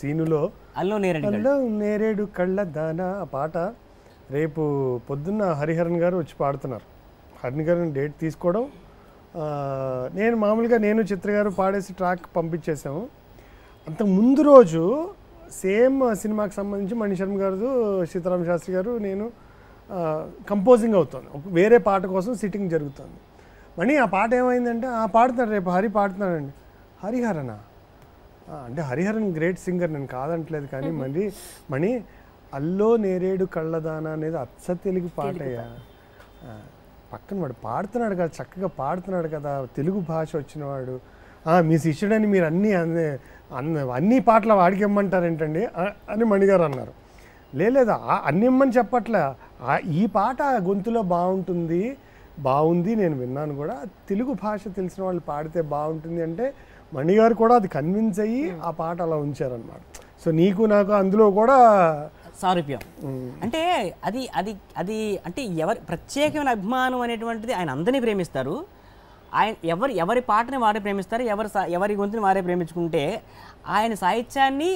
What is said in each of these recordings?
సీనులో అల్లు నేరేడు నేరేడు కళ్ళ దాన ఆ పాట రేపు పొద్దున్న హరిహరన్ గారు వచ్చి పాడుతున్నారు హరిహరన్ గారిని డేట్ తీసుకోవడం నేను మామూలుగా నేను చిత్ర గారు పాడేసి ట్రాక్ పంపించేసాము అంత ముందు రోజు సేమ్ సినిమాకి సంబంధించి మణిశర్మ గారు సీతారాం శాస్త్రి గారు నేను కంపోజింగ్ అవుతాను వేరే పాట కోసం సిట్టింగ్ జరుగుతుంది మణి ఆ పాట ఏమైందంటే ఆ పాడుతున్నాడు రేపు హరి పాడుతున్నాడండి హరిహరనా అంటే హరిహరన్ గ్రేట్ సింగర్ నేను కాదంటలేదు కానీ మళ్ళీ మణి అల్లో నేరేడు కళ్ళదాన అనేది అచ్చ తెలుగు పాటయ్యా పక్కన వాడు పాడుతున్నాడు కదా చక్కగా పాడుతున్నాడు కదా తెలుగు భాష వచ్చినవాడు మీ శిష్యుడని మీరు అన్నీ అన్ని పాటలు వాడికి ఇమ్మంటారేంటండి అని మణిగారు అన్నారు లేదు అన్ని ఇమ్మని చెప్పట్లే ఈ పాట గొంతులో బాగుంటుంది బాగుంది నేను విన్నాను కూడా తెలుగు భాష తెలిసిన వాళ్ళు పాడితే బాగుంటుంది అంటే మణిగారు గారు కూడా అది కన్విన్స్ అయ్యి hmm. ఆ పాట అలా ఉంచారనమాట సో నీకు నాకు అందులో కూడా సారూప్యం hmm. అంటే అది అది అది అంటే ఎవరి ప్రత్యేకమైన అభిమానం అనేటువంటిది ఆయన అందరినీ ప్రేమిస్తారు ఆయన ఎవరు ఎవరి పాటని వారే ప్రేమిస్తారు ఎవరి ఎవరి గొంతుని వారే ప్రేమించుకుంటే ఆయన సాహిత్యాన్ని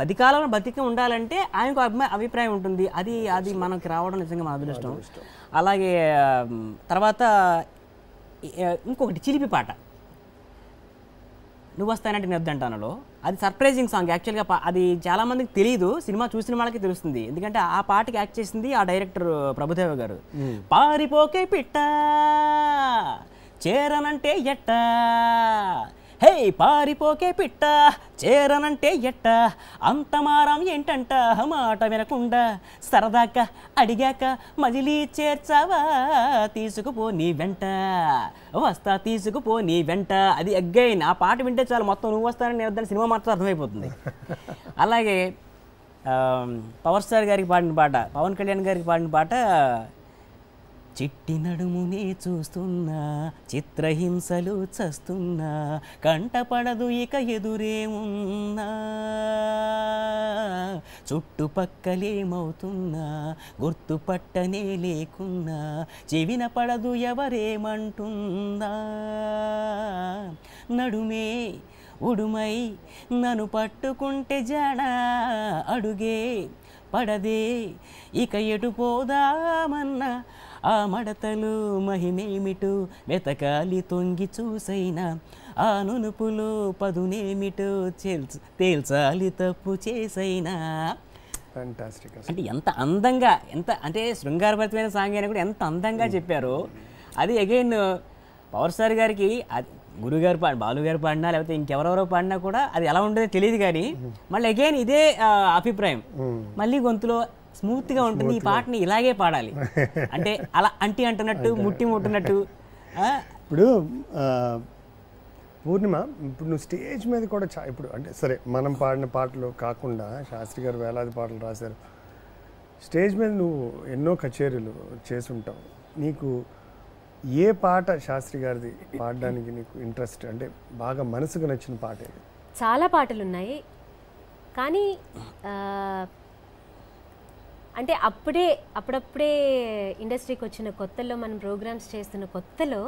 బతికాలను బతికి ఉండాలంటే ఆయనకు అభిమా అభిప్రాయం ఉంటుంది అది అది మనకి రావడం నిజంగా మన అదృష్టం అలాగే తర్వాత ఇంకొకటి చిలిపి పాట నువ్వు వస్తానంటే నేను అది సర్ప్రైజింగ్ సాంగ్ యాక్చువల్గా అది చాలా మందికి తెలియదు సినిమా చూసిన వాళ్ళకి తెలుస్తుంది ఎందుకంటే ఆ పాటకి యాక్ట్ చేసింది ఆ డైరెక్టర్ ప్రభుదేవ గారు పారిపోకే పిట్ట చేరనంటే ఎట్టా హే పారిపోకే పిట్ట చేరనంటే ఎట్ట అంత మారం ఏంటంట మాట వినకుండా సరదాక అడిగాక మజిలీ చేర్చావా తీసుకుపో నీ వెంట వస్తా తీసుకుపో నీ వెంట అది అగ్గైన్ ఆ పాట వింటే చాలు మొత్తం నువ్వు వస్తానని నేను వద్దని సినిమా మాత్రం అర్థమైపోతుంది అలాగే పవర్ స్టార్ గారికి పాడిన పాట పవన్ కళ్యాణ్ గారికి పాడిన పాట చిట్టి నడుమునే చూస్తున్నా చిత్రహింసలు చస్తున్నా కంటపడదు ఇక ఎదురే ఉన్నా చుట్టుపక్కలేమవుతున్నా గుర్తుపట్టనే లేకున్నా చెవిన పడదు ఎవరేమంటున్నా నడుమే ఉడుమై నన్ను పట్టుకుంటే జాడా అడుగే పడదే ఇక ఎటు పోదామన్న ఆ మడతలు మహిమేమిటు వెతకాలి తొంగి చూసైనా ఆ నునుపులు పదునేమిటు తేల్చాలి తప్పు చేసైనా అంటే ఎంత అందంగా ఎంత అంటే శృంగారభరితమైన సాంగ్ అయినా కూడా ఎంత అందంగా hmm. చెప్పారు అది అగైన్ పవర్ స్టార్ గారికి గురుగారు పాడిన బాలుగారు పాడినా లేకపోతే ఇంకెవరెవరో పాడినా కూడా అది ఎలా ఉంటుందో తెలియదు కానీ మళ్ళీ అగైన్ ఇదే అభిప్రాయం మళ్ళీ గొంతులో స్మూత్గా ఉంటుంది ఈ పాటని ఇలాగే పాడాలి అంటే అలా అంటి అంటున్నట్టు ముట్టి ముట్టినట్టు ఇప్పుడు పూర్ణిమ ఇప్పుడు నువ్వు స్టేజ్ మీద కూడా చా ఇప్పుడు అంటే సరే మనం పాడిన పాటలు కాకుండా శాస్త్రి గారు వేలాది పాటలు రాశారు స్టేజ్ మీద నువ్వు ఎన్నో కచేరీలు చేసుంటావు నీకు ఏ పాట శాస్త్రి గారిది పాడడానికి నీకు ఇంట్రెస్ట్ అంటే బాగా మనసుకు నచ్చిన పాట ఏది చాలా పాటలు ఉన్నాయి కానీ అంటే అప్పుడే అప్పుడప్పుడే ఇండస్ట్రీకి వచ్చిన కొత్తలో మనం ప్రోగ్రామ్స్ చేస్తున్న కొత్తలో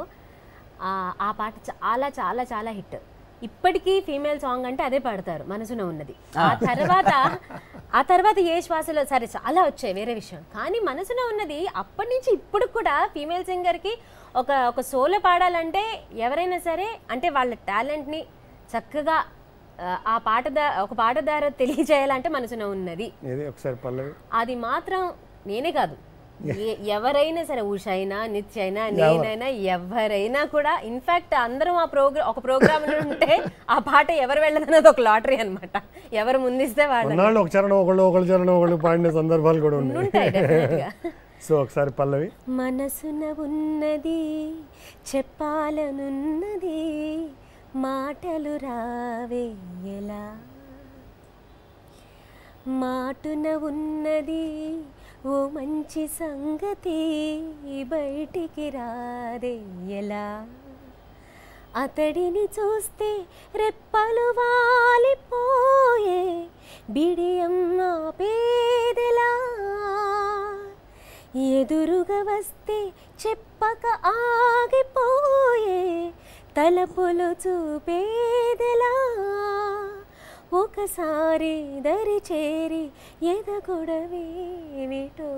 ఆ పాట చాలా చాలా చాలా హిట్ ఇప్పటికీ ఫీమేల్ సాంగ్ అంటే అదే పాడతారు మనసున ఉన్నది ఆ తర్వాత ఆ తర్వాత ఏ శ్వాసలో సరే చాలా వచ్చాయి వేరే విషయం కానీ మనసున ఉన్నది అప్పటి నుంచి ఇప్పుడు కూడా ఫీమేల్ సింగర్కి ఒక ఒక సోలో పాడాలంటే ఎవరైనా సరే అంటే వాళ్ళ టాలెంట్ని చక్కగా ఆ పాట ఒక పాట ద్వారా తెలియజేయాలంటే మనసున ఉన్నది అది మాత్రం నేనే కాదు ఎవరైనా సరే ఉష అయినా నిత్య అయినా నేనైనా ఎవరైనా కూడా ఇన్ఫాక్ట్ అందరం ఆ ప్రోగ్రామ్ ఒక ప్రోగ్రామ్ ఉంటే ఆ పాట ఎవరు వెళ్ళదన్నది ఒక లాటరీ అనమాట ఎవరు ముందిస్తే వాళ్ళు ఒక చరణం ఒకళ్ళు ఒకళ్ళు చరణం ఒకళ్ళు పాడిన సందర్భాలు కూడా ఉంటాయి సో ఒకసారి పల్లవి మనసున ఉన్నది చెప్పాలనున్నది మాటలు రావేయలా మాటున ఉన్నది మంచి సంగతి బయటికి రాదెయ్యలా అతడిని చూస్తే రెప్పలు వాలిపోయే నా పేదెలా ఎదురుగా వస్తే చెప్పక ఆగిపోయే తలపులు చూపేదెలా ఒకసారి దరి చేరి ఎదగొడవేమిటో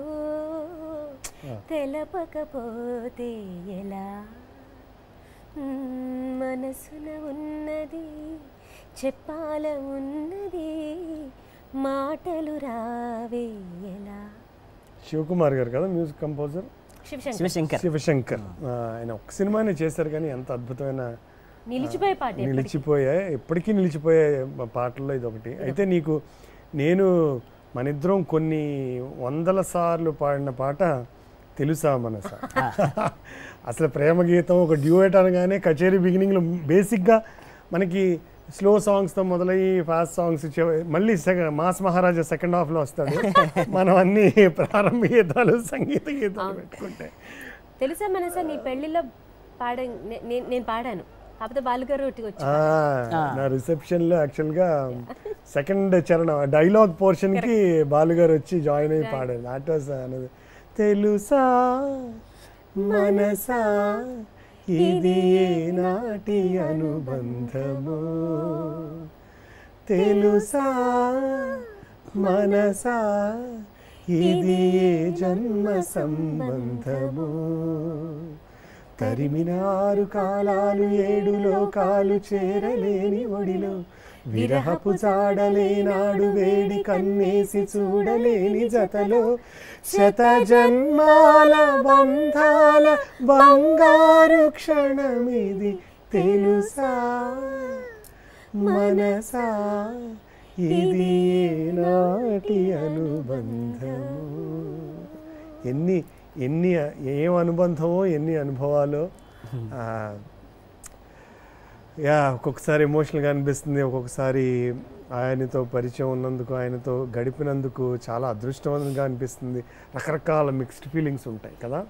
తెలపకపోతే ఎలా మనసున ఉన్నది చెప్పాల ఉన్నది మాటలు రావే ఎలా శివకుమార్ గారు కదా మ్యూజిక్ కంపోజర్ శివశంకర్ శివశంకర్ ఆయన ఒక సినిమానే చేశారు కానీ ఎంత అద్భుతమైన నిలిచిపోయే పాట నిలిచిపోయాయి ఎప్పటికీ నిలిచిపోయే పాటల్లో ఇది ఒకటి అయితే నీకు నేను మన ఇద్దరం కొన్ని వందల సార్లు పాడిన పాట తెలుసా మనస అసలు ప్రేమ గీతం ఒక డ్యూయేట్ అనగానే కచేరీ బిగినింగ్లో బేసిక్గా మనకి స్లో సాంగ్స్తో మొదలయ్యి ఫాస్ట్ సాంగ్స్ మళ్ళీ మాస్ మహారాజా సెకండ్ హాఫ్లో వస్తాడు మనం అన్ని ప్రారంభ గీతాలు సంగీత గీతాలు పెట్టుకుంటే తెలుసా మనసా నీ పెళ్ళిలో పాడ నేను పాడాను బాలుగారు నా రిసెప్షన్ లో యాక్చువల్ గా సెకండ్ చరణం డైలాగ్ పోర్షన్ కి బాలుగారు వచ్చి జాయిన్ అయ్యి పాడారు దాట్ వాస్ అనేది తెలుసా మనసా ఇది నాటి అనుబంధము తెలుసా మనసా ఇది జన్మ సంబంధము తరిమినారు కాలాలు ఏడు లోకాలు చేరలేని ఒడిలో విరహపు చాడలేనాడు వేడి కన్నేసి చూడలేని జతలో శత జన్మాల బంధాల బంగారు క్షణమిది తెలుసా మనసా ఇది నాటి అనుబంధము ఎన్ని ఎన్ని ఏం అనుబంధమో ఎన్ని అనుభవాలు యా ఒక్కొక్కసారి ఎమోషనల్గా అనిపిస్తుంది ఒక్కొక్కసారి ఆయనతో పరిచయం ఉన్నందుకు ఆయనతో గడిపినందుకు చాలా అదృష్టవంతంగా అనిపిస్తుంది రకరకాల మిక్స్డ్ ఫీలింగ్స్ ఉంటాయి కదా